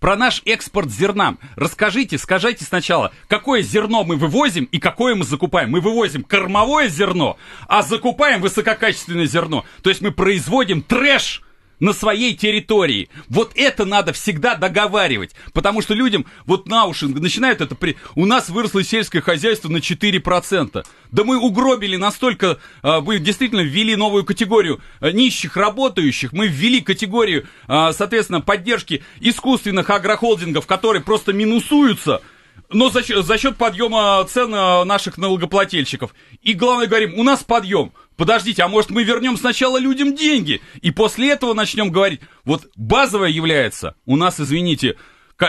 Про наш экспорт зерна. Расскажите, скажите сначала, какое зерно мы вывозим и какое мы закупаем. Мы вывозим кормовое зерно, а закупаем высококачественное зерно. То есть мы производим трэш на своей территории. Вот это надо всегда договаривать, потому что людям вот на уши начинают это... При... У нас выросло сельское хозяйство на 4%. Да мы угробили настолько... Мы а, действительно ввели новую категорию а, нищих работающих, мы ввели категорию, а, соответственно, поддержки искусственных агрохолдингов, которые просто минусуются но ну, за счет, за счет подъема цен э, наших налогоплательщиков. И главное говорим, у нас подъем. Подождите, а может мы вернем сначала людям деньги? И после этого начнем говорить. Вот базовое является, у нас, извините,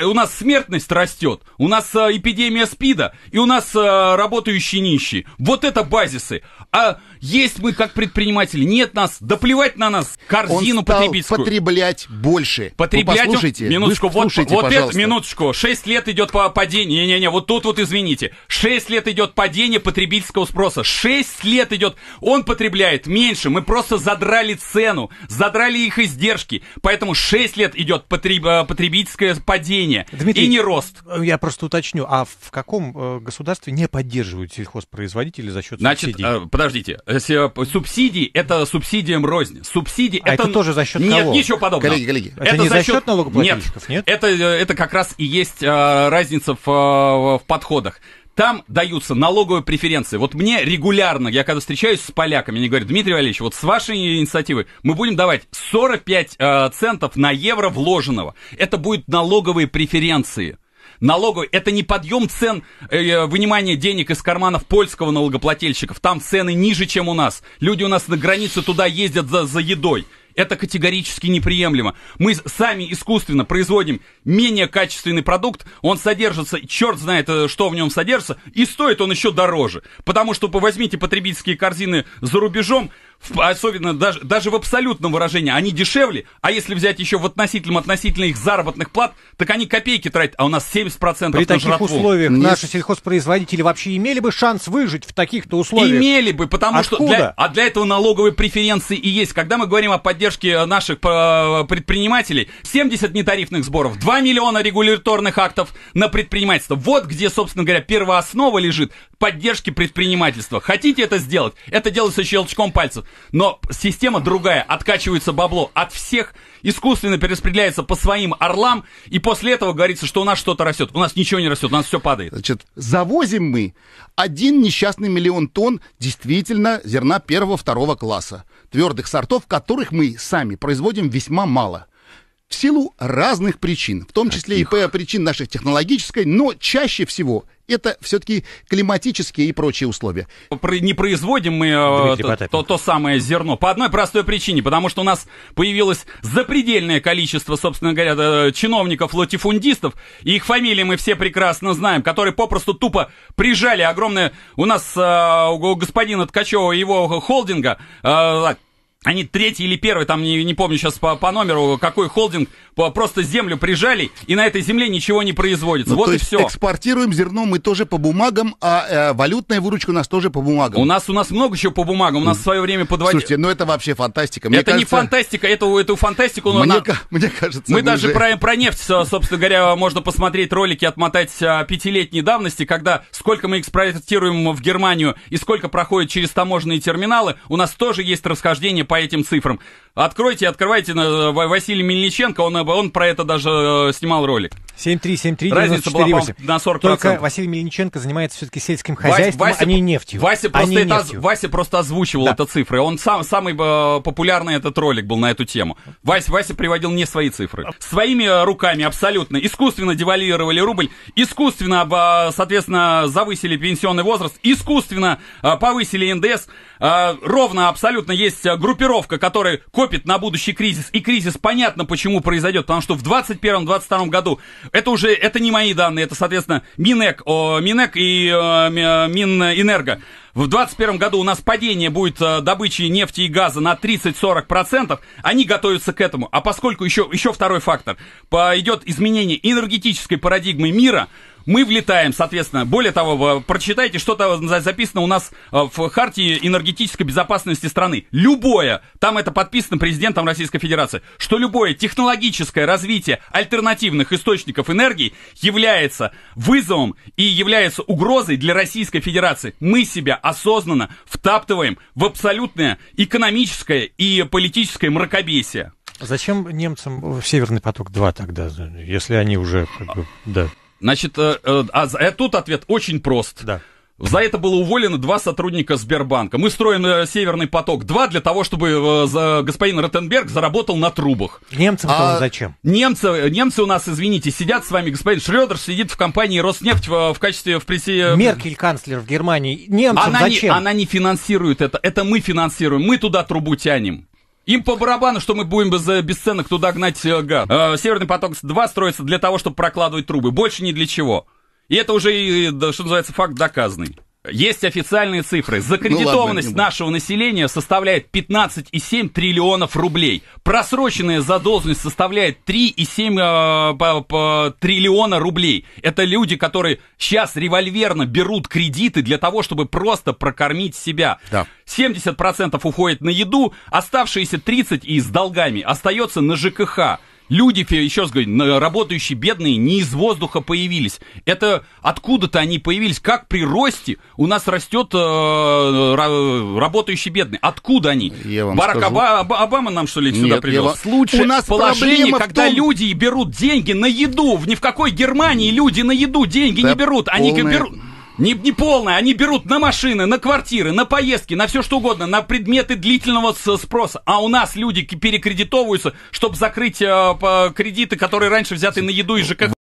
у нас смертность растет, у нас а, эпидемия СПИДа, и у нас а, работающие нищие. Вот это базисы. А есть мы как предприниматели, нет нас, да плевать на нас, корзину Он стал потребительскую. потреблять больше. Потреблять, вы послушайте, минуточку, вы вот, вот пожалуйста. это, минуточку, 6 лет идет по падение, не-не-не, вот тут вот извините, 6 лет идет падение потребительского спроса, 6 лет идет, он потребляет меньше, мы просто задрали цену, задрали их издержки, поэтому 6 лет идет потреб, э, потребительское падение потребление Дмитрий, и не рост. Э, я просто уточню, а в каком э, государстве не поддерживают сельхозпроизводители за счет Значит, субсидий? Значит, э, подождите, субсидии это субсидиям рознь. Субсидии а это... это тоже за счет Нет, кого? ничего подобного. Коллеги, коллеги. Это, это не за счет, счет налогоплательщиков, нет? нет? Это, это как раз и есть а, разница в, в подходах. Там даются налоговые преференции. Вот мне регулярно, я когда встречаюсь с поляками, они говорят, Дмитрий Валерьевич, вот с вашей инициативы мы будем давать 45 э, центов на евро вложенного. Это будут налоговые преференции Налоговые. Это не подъем цен, э, э, вынимание денег из карманов польского налогоплательщиков. Там цены ниже, чем у нас. Люди у нас на границе туда ездят за, за едой. Это категорически неприемлемо. Мы сами искусственно производим менее качественный продукт, он содержится, черт знает, э, что в нем содержится, и стоит он еще дороже. Потому что возьмите потребительские корзины за рубежом, особенно даже, даже в абсолютном выражении, они дешевле, а если взять еще в относительном, относительно их заработных плат, так они копейки тратят, а у нас 70% При на таких жратву. условиях Не... наши сельхозпроизводители вообще имели бы шанс выжить в таких-то условиях? Имели бы, потому Откуда? что... Для, а для этого налоговые преференции и есть. Когда мы говорим о поддержке наших э, предпринимателей, 70 нетарифных сборов, 2 миллиона регуляторных актов на предпринимательство. Вот где, собственно говоря, первая основа лежит поддержки предпринимательства. Хотите это сделать? Это делается щелчком пальцев но система другая. Откачивается бабло от всех, искусственно перераспределяется по своим орлам, и после этого говорится, что у нас что-то растет. У нас ничего не растет, у нас все падает. Значит, завозим мы один несчастный миллион тонн действительно зерна первого-второго класса, твердых сортов, которых мы сами производим весьма мало в силу разных причин, в том числе Каких? и по причин нашей технологической, но чаще всего это все-таки климатические и прочие условия. не производим мы э, то, то самое зерно. По одной простой причине, потому что у нас появилось запредельное количество, собственно говоря, чиновников, латифундистов, и их фамилии мы все прекрасно знаем, которые попросту тупо прижали огромное... У нас э, у господина Ткачева и его холдинга... Э, они третий или первый, там не, не помню сейчас по, по номеру, какой холдинг, по, просто землю прижали, и на этой земле ничего не производится. Ну, вот то и есть все. Экспортируем зерно мы тоже по бумагам, а э, валютная выручка у нас тоже по бумагам. У нас у нас много еще по бумагам. У нас в свое время подводили. Слушайте, ну это вообще фантастика. Мне это кажется... не фантастика, эту, эту фантастику. Ну, мне, на... мне кажется. Мы, мы даже уже... про, про нефть, собственно говоря, можно посмотреть ролики, отмотать а, пятилетней давности, когда сколько мы экспортируем в Германию и сколько проходит через таможенные терминалы, у нас тоже есть расхождение по этим цифрам. Откройте, открывайте на Василий Мельниченко, он, он про это даже э, снимал ролик. 7373948. Разница была на 40%. Только Василий Мельниченко занимается все-таки сельским хозяйством, а Вася, а не нефтью. Вася просто, а это, нефтью. Вася просто озвучивал да. это цифры. Он сам, самый э, популярный этот ролик был на эту тему. Вася, Вася приводил не свои цифры. Своими руками абсолютно искусственно девальвировали рубль, искусственно, э, соответственно, завысили пенсионный возраст, искусственно повысили НДС. Ровно абсолютно есть группировка группировка, которая копит на будущий кризис, и кризис понятно, почему произойдет, потому что в 2021-2022 году, это уже, это не мои данные, это, соответственно, Минэк, о, Минэк и о, э, э, Минэнерго, в 2021 году у нас падение будет э, добычи нефти и газа на 30-40%. Они готовятся к этому. А поскольку еще, еще второй фактор, идет изменение энергетической парадигмы мира, мы влетаем, соответственно. Более того, прочитайте, что-то записано у нас э, в Хартии энергетической безопасности страны. Любое, там это подписано президентом Российской Федерации, что любое технологическое развитие альтернативных источников энергии является вызовом и является угрозой для Российской Федерации. Мы себя осознанно втаптываем в абсолютное экономическое и политическое мракобесие. Зачем немцам «Северный поток-2» тогда, если они уже... Как бы, да. Значит, э, э а, а тут ответ очень прост. Да. За это было уволено два сотрудника Сбербанка. Мы строим э, Северный поток Два для того, чтобы э, за, господин Ротенберг заработал на трубах. Немцам а, зачем? Немцы, э, немцы у нас, извините, сидят с вами, господин Шредер сидит в компании Роснефть в, в качестве... В прессе... Меркель канцлер в Германии. Немцам она зачем? Не, она не финансирует это. Это мы финансируем. Мы туда трубу тянем. Им по барабану, что мы будем без э, бесценок туда гнать э, газ. Э, Северный поток-2 строится для того, чтобы прокладывать трубы. Больше ни для чего. И это уже, что называется, факт доказанный. Есть официальные цифры. Закредитованность ну, ладно, нашего населения составляет 15,7 триллионов рублей. Просроченная задолженность составляет 3,7 э, по, по, триллиона рублей. Это люди, которые сейчас револьверно берут кредиты для того, чтобы просто прокормить себя. Да. 70% уходит на еду, оставшиеся 30% и с долгами остается на ЖКХ. Люди, еще раз говорю, работающие бедные не из воздуха появились. Это откуда-то они появились. Как при росте у нас растет э, работающий бедный? Откуда они? Я вам Барак скажу... Оба- Обама нам, что ли, сюда Нет, привез? Вам... Случай у нас положение, когда том... люди берут деньги на еду. Ни в какой Германии люди на еду деньги да не берут. Они полная... берут... Не, не полное. Они берут на машины, на квартиры, на поездки, на все что угодно, на предметы длительного спроса. А у нас люди перекредитовываются, чтобы закрыть э, кредиты, которые раньше взяты на еду и ЖКХ.